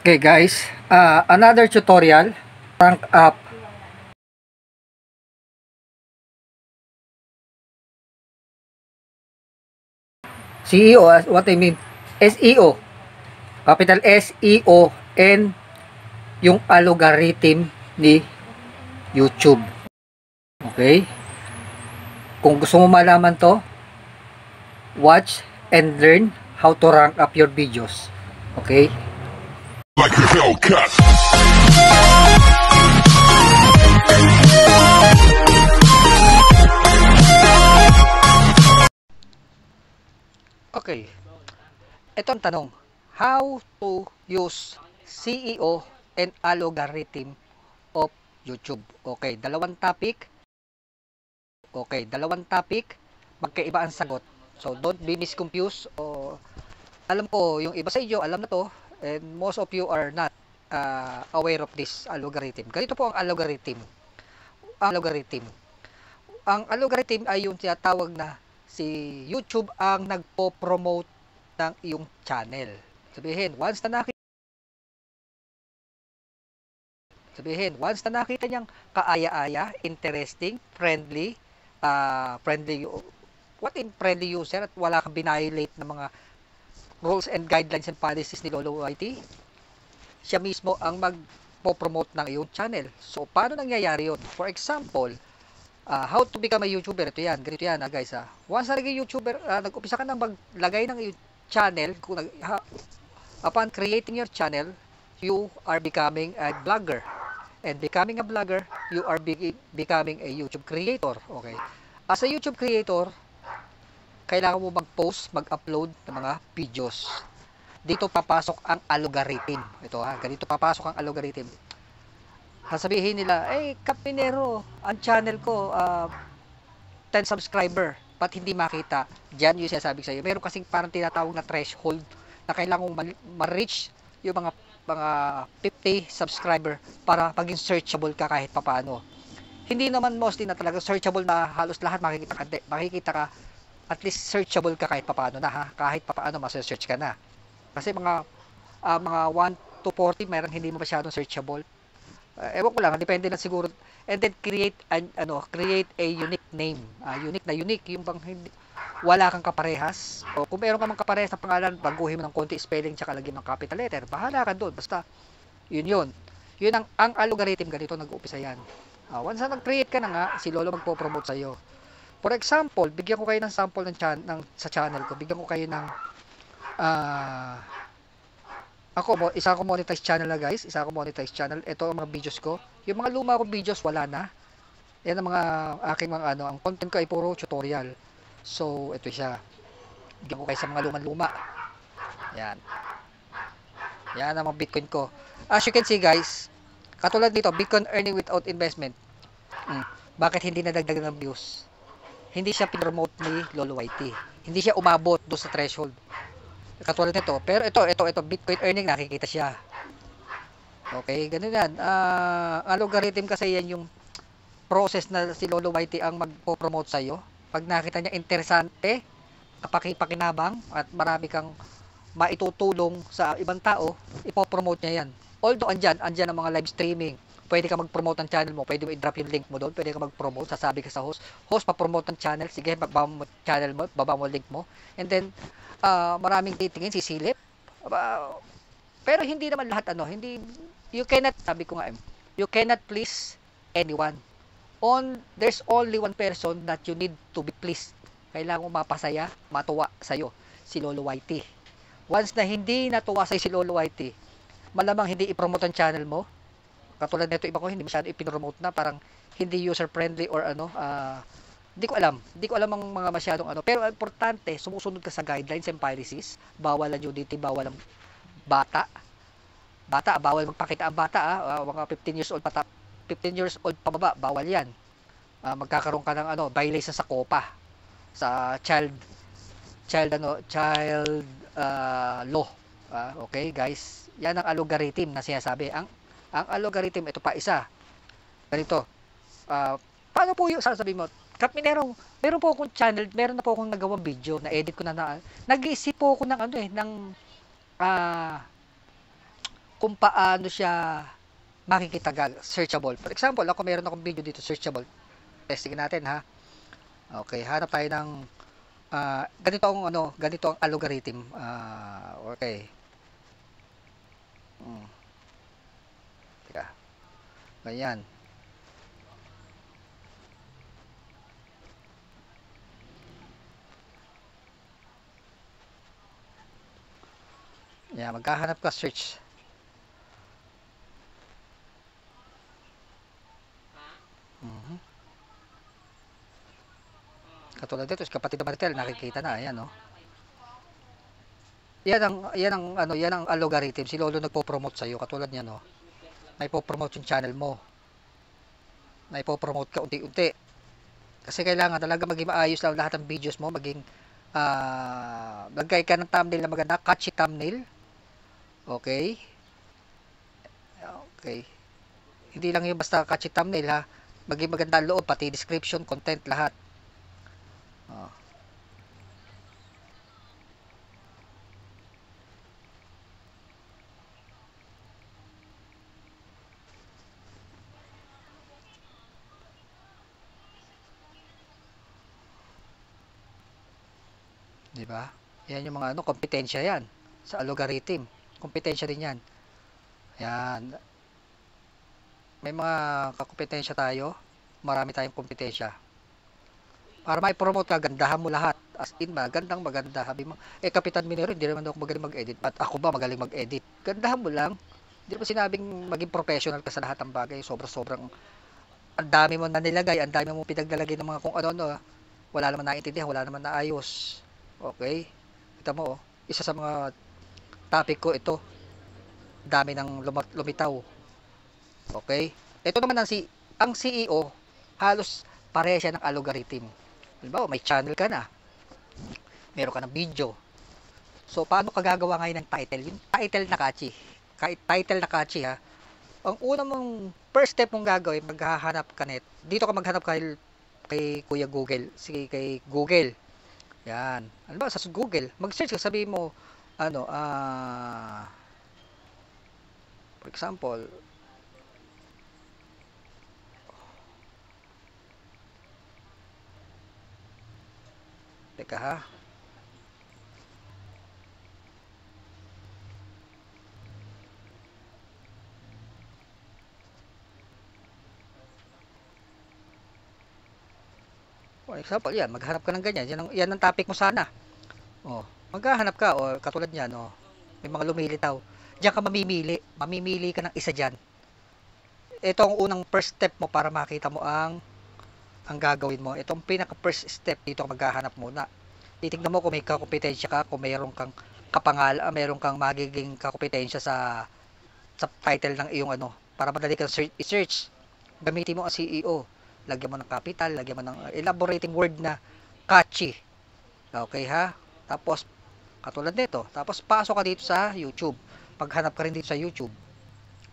Okay guys, uh, another tutorial, rank up. CEO, ah, what I mean, SEO, capital SEO and yung algorithm ni YouTube. Okay? Kung gusto mo malaman to, watch and learn how to rank up your videos. Okay? like a Hellcat. Okay. Ito ang tanong. How to use CEO and algorithm of YouTube. Okay, dalawang topic. Okay, dalawang topic. Magkaiba ang sagot. So, don't be misconfused. O, alam ko, yung iba sa inyo, alam na to and most of you are not uh, aware of this algorithm. Ganito po ang algorithm. Ang algorithm. Ang algorithm ay yung tinatawag na si YouTube ang nagpo-promote ng iyong channel. Sabihin, once na nakita Sabihin, once na nakita niyang kaaya-aya, interesting, friendly, uh, friendly, what in friendly user at wala kang binayolate na mga rules and guidelines and policies ni Lolo YT, siya mismo ang magpo-promote ng iyong channel. So, paano nangyayari yun? For example, uh, how to become a YouTuber. Ito yan, ganito yan, ah, guys. Ah. Once na naging YouTuber, uh, nag-umpisa ka ng maglagay ng iyong channel, kung nag, ha, upon creating your channel, you are becoming a blogger. And becoming a blogger, you are be becoming a YouTube creator. Okay. As a YouTube creator, kailangan mo mag-post, mag-upload ng mga videos. Dito papasok ang algorithm. Ito ha, ganito papasok ang algorithm. Sasabihin nila, eh, Kapinero, ang channel ko, uh, ah, 10 subscriber, pat hindi makita? Diyan yung sinasabi sa iyo. Meron kasing parang tinatawag na threshold na kailangan mong ma-reach yung mga mga 50 subscriber para paging searchable ka kahit papaano. Hindi naman mostly na talaga searchable na halos lahat makikita ka, makikita ka at least searchable ka kahit papaano na ha. Kahit papaano masesearch ka na. Kasi mga uh, mga 1 to 40 mayroon hindi mo masyadong searchable. Uh, ewan ko lang, depende lang siguro. And then create an, ano, create a unique name. Uh, unique na unique yung bang hindi wala kang kaparehas. O kung meron ka mang kaparehas na pangalan, baguhin mo ng konti spelling tsaka lagi ng capital letter. Bahala ka doon. Basta yun yun. Yun ang, ang algorithm ganito nag-uumpisa yan. Uh, once na nag-create ka na nga, si Lolo magpo-promote sa'yo. For example, bigyan ko kayo ng sample ng, chan ng sa channel ko. Bigyan ko kayo ng uh, ako, isa ko monetize channel na guys. Isa ko monetize channel. Ito ang mga videos ko. Yung mga luma kong videos, wala na. Yan ang mga aking mga ano. Ang content ko ay puro tutorial. So, ito siya. Bigyan ko kayo sa mga luma luma Yan. Yan ang mga Bitcoin ko. As you can see guys, katulad dito, Bitcoin earning without investment. Hmm. Bakit hindi nadagdagan ng views? hindi siya pinromote ni Lolo Whitey. Hindi siya umabot do sa threshold. Katulad nito. Pero ito, ito, ito, Bitcoin earning, nakikita siya. Okay, ganun yan. Uh, algorithm kasi yan yung process na si Lolo Whitey ang magpo-promote sa'yo. Pag nakita niya interesante, kapakipakinabang, at marami kang maitutulong sa ibang tao, ipopromote niya yan. Although andyan, andyan ang mga live streaming, pwede ka mag-promote ng channel mo, pwede mo i-drop yung link mo doon, pwede ka mag-promote, sasabi ka sa host, host, pa-promote ng channel, sige, magbaba mo channel mo, baba mo link mo, and then, uh, maraming titingin, sisilip, uh, pero hindi naman lahat ano, hindi, you cannot, sabi ko nga, eh, you cannot please anyone. On, there's only one person that you need to be pleased. Kailangan mo mapasaya, matuwa sa'yo, si Lolo Whitey. Once na hindi natuwa sa'yo si Lolo Whitey, malamang hindi i-promote ang channel mo, Katulad nito iba ko hindi masyado ipinromote na parang hindi user friendly or ano uh, ah, hindi ko alam. Hindi ko alam ang mga masyadong ano. Pero importante, sumusunod ka sa guidelines and policies. Bawal ang nudity, bawal ang bata. Bata, bawal magpakita ang bata. Ah. Uh, mga 15 years old, pata, 15 years old pababa, bawal yan. Uh, magkakaroon ka ng ano, violation sa COPA. Sa child child ano child uh, law uh, okay guys yan ang algorithm na sinasabi ang ang algorithm, ito pa isa. Ganito. Uh, paano po yung sasabihin mo? Kat merong, meron po akong channel, meron na po akong nagawang video, na-edit ko na na. Nag-iisip po ako ng ano eh, ng uh, kung paano siya makikita searchable. For example, ako meron akong video dito, searchable. Testingin eh, natin ha. Okay, hanap tayo ng uh, ganito ang ano, ganito ang algorithm. Uh, okay. Hmm. Ganyan. Yeah, magkahanap ka search. Uh Katulad dito, kapatid na Martel, nakikita na, ayan oh. Yan ang, yan ang, ano, yan ang algorithm. Si Lolo nagpo-promote sa'yo, katulad niyan oh na ipopromote yung channel mo na ipopromote ka unti-unti kasi kailangan talaga maging maayos lang lahat ng videos mo maging uh, ah, magkay ka ng thumbnail na maganda catchy thumbnail okay okay hindi lang yung basta catchy thumbnail ha maging maganda loob pati description content lahat Yan yung mga ano, kompetensya yan. Sa algorithm. Kompetensya din yan. Yan. May mga kakompetensya tayo. Marami tayong kompetensya. Para mai-promote ka, gandahan mo lahat. As in, magandang maganda. Habi mo, eh, Kapitan Minero, hindi naman ako magaling mag-edit. At ako ba magaling mag-edit? Gandahan mo lang. Hindi mo sinabing maging professional ka sa lahat ng bagay. Sobrang-sobrang ang dami mo na nilagay, ang dami mo pinaglalagay ng mga kung ano-ano. Ah. Wala naman naintindihan, wala naman naayos. Okay? Ito mo, oh, isa sa mga topic ko ito. Dami ng lumitaw. Okay? Ito naman ang, si ang CEO, halos pare siya ng algorithm. Halimbawa, may channel ka na. Meron ka ng video. So, paano ka gagawa ngayon ng title? Yung title na catchy. Kahit title na catchy, ha? Ang una mong first step mong gagawin, maghahanap ka net. Dito ka maghanap kay, kay Kuya Google. Sige, kay Google yan. Ano ba? Sa Google, mag-search ka, sabi mo, ano, ah, uh, for example, teka ha, For oh, example, eh, yan, maghanap ka ng ganyan. Yan ang, yan ang topic mo sana. Oh, maghahanap ka o oh, katulad niyan, oh, may mga lumilitaw. Diyan ka mamimili, mamimili ka ng isa diyan. Ito ang unang first step mo para makita mo ang ang gagawin mo. Itong pinaka first step dito maghahanap muna. Titingnan mo kung may kakompetensya ka, kung mayroon kang kapangal, ah, mayroon kang magiging kakompetensya sa sa title ng iyong ano para madali kang search, search. Gamitin mo ang CEO lagyan mo ng capital, lagyan mo ng uh, elaborating word na catchy. Okay ha? Tapos, katulad nito. Tapos, pasok ka dito sa YouTube. Paghanap ka rin dito sa YouTube.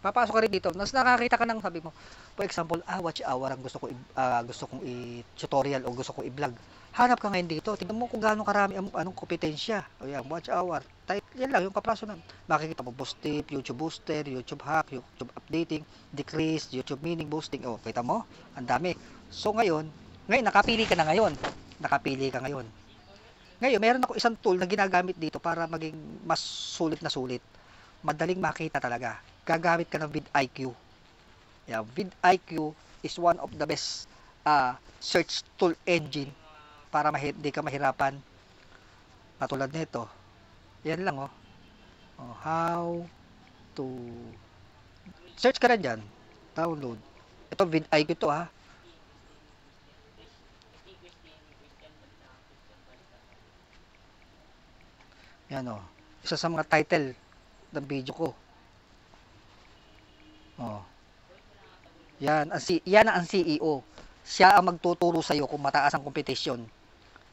Papasok ka rin dito. Nas nakakita ka ng sabi mo, for example, ah, watch hour ang gusto ko, uh, gusto kong i-tutorial o gusto kong i-vlog Hanap ka ngayon dito. Tingnan mo kung gaano karami ang anong kompetensya. O yan, watch hour. Type, yan lang yung kapraso nun. Makikita mo boost tip, YouTube booster, YouTube hack, YouTube updating, decrease, YouTube meaning boosting. O, kita mo? Ang dami. So ngayon, ngayon nakapili ka na ngayon. Nakapili ka ngayon. Ngayon, meron ako isang tool na ginagamit dito para maging mas sulit na sulit. Madaling makita talaga. Gagamit ka ng VidIQ. Yeah, VidIQ is one of the best uh, search tool engine para hindi ka mahirapan katulad nito yan lang oh. oh how to search ka na dyan download ito VidIQ to ha ah. yan oh isa sa mga title ng video ko oh yan ang, yan ang CEO siya ang magtuturo sa iyo kung mataas ang competition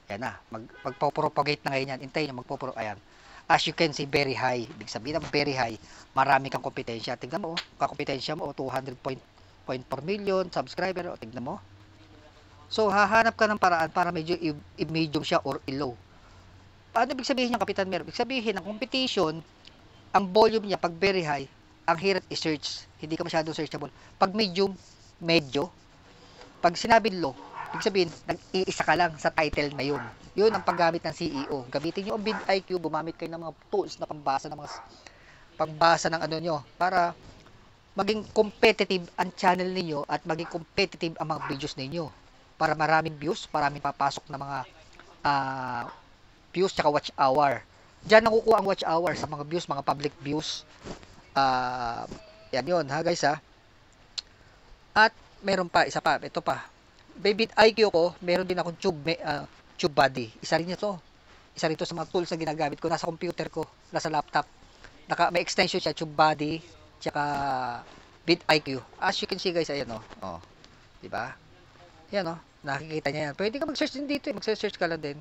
Ayan na. Mag, magpo-propagate na ngayon yan. Intay nyo, magpo-pro. Ayan. As you can see, very high. Ibig sabihin ng very high, marami kang kompetensya. Tignan mo, oh. kakompetensya mo, oh, 200.4 million subscriber. Oh, tignan mo. So, hahanap ka ng paraan para medyo i-medium siya or i-low. Ano ibig sabihin ng Kapitan Mer? Ibig sabihin, ang competition, ang volume niya, pag very high, ang hirap i-search. Hindi ka masyadong searchable. Pag medium, medyo. Pag sinabi low, Ibig sabihin, nag-iisa ka lang sa title na yun. Yun ang paggamit ng CEO. Gamitin nyo ang bid IQ, gumamit kayo ng mga tools na pambasa ng mga pambasa ng ano nyo para maging competitive ang channel niyo at maging competitive ang mga videos ninyo para maraming views, maraming papasok na mga uh, views tsaka watch hour. Diyan nakukuha ang watch hour sa mga views, mga public views. Uh, yan yun ha guys ha. At meron pa, isa pa, ito pa. Baby IQ ko, meron din akong tube, may, uh, tube body. Isa rin ito. Isa rin ito sa mga tools na ginagamit ko. Nasa computer ko, nasa laptop. Naka, may extension siya, tube body, tsaka bit IQ. As you can see guys, ayan o. Oh. oh. Diba? Ayan o. Oh. Nakikita niya yan. Pwede ka mag-search din dito. Eh. Mag-search ka lang din.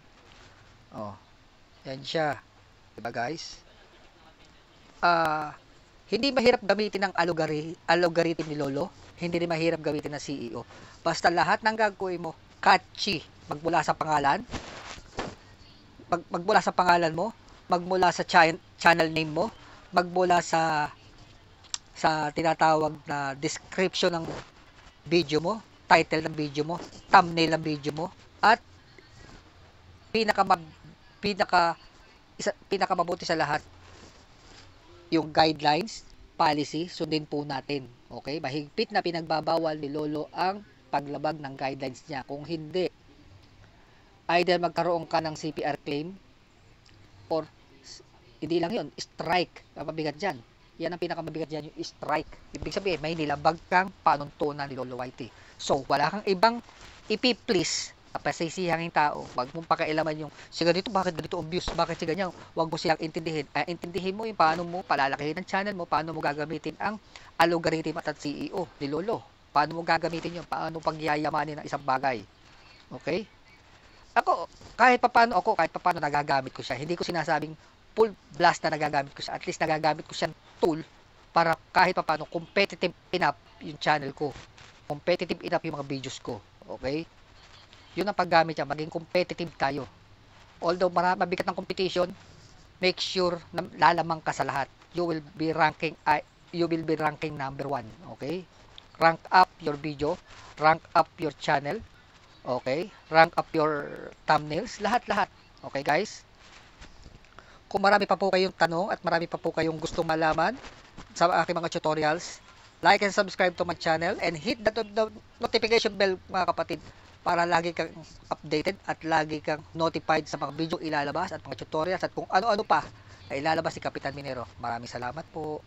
Oh. Yan siya. Diba guys? Ah, uh, hindi mahirap gamitin ang algori algorithm ni Lolo hindi rin mahirap gawitin na CEO. Basta lahat ng gagawin mo, catchy, magmula sa pangalan, mag, magmula sa pangalan mo, magmula sa ch- channel name mo, magmula sa sa tinatawag na description ng video mo, title ng video mo, thumbnail ng video mo, at pinaka pinaka isa, pinaka mabuti sa lahat yung guidelines policy, sundin po natin. Okay? Mahigpit na pinagbabawal ni Lolo ang paglabag ng guidelines niya. Kung hindi, either magkaroon ka ng CPR claim or hindi lang yon strike. Mabigat dyan. Yan ang pinakamabigat dyan, yung strike. Ibig sabihin, may nilabag kang panuntunan ni Lolo Whitey. So, wala kang ibang ipi-please pasaysihang yung tao. Huwag mong pakailaman yung, si ganito, bakit ganito obvious? Bakit si ganyan? Huwag mo silang intindihin. Ay, intindihin mo yung paano mo palalakihin ang channel mo, paano mo gagamitin ang algorithm at CEO ni Lolo. Paano mo gagamitin yung paano pagyayamanin ng isang bagay. Okay? Ako, kahit paano ako, kahit paano nagagamit ko siya. Hindi ko sinasabing full blast na nagagamit ko siya. At least nagagamit ko siya tool para kahit paano competitive enough yung channel ko. Competitive enough yung mga videos ko. Okay? Yun ang paggamit niya, maging competitive tayo. Although marami, mabigat ang competition, make sure na lalamang ka sa lahat. You will be ranking uh, you will be ranking number 1, okay? Rank up your video, rank up your channel, okay? Rank up your thumbnails, lahat-lahat. Okay, guys? Kung marami pa po kayong tanong at marami pa po kayong gusto malaman sa aking mga tutorials, like and subscribe to my channel and hit that notification bell mga kapatid para lagi kang updated at lagi kang notified sa mga video ilalabas at mga tutorials at kung ano-ano pa na ilalabas ni Kapitan Minero. Maraming salamat po.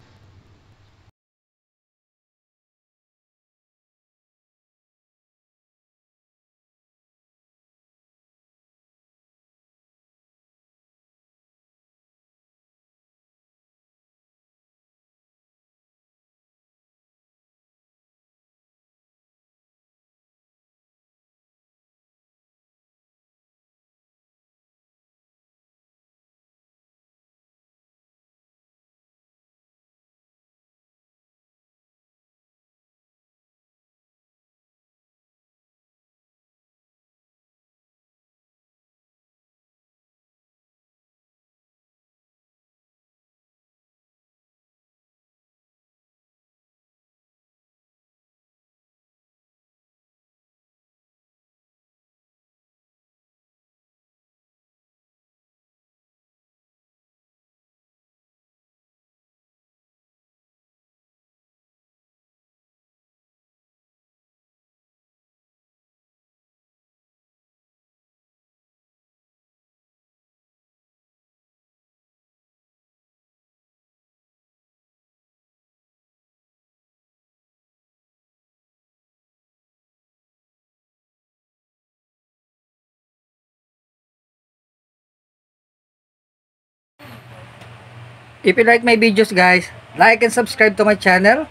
If you like my videos guys, like and subscribe to my channel.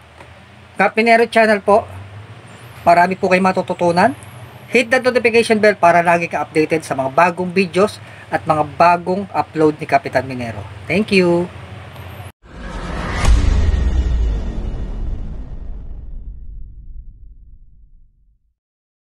Kapinero channel po. Marami po kayong matututunan. Hit the notification bell para lagi ka updated sa mga bagong videos at mga bagong upload ni Kapitan Minero. Thank you!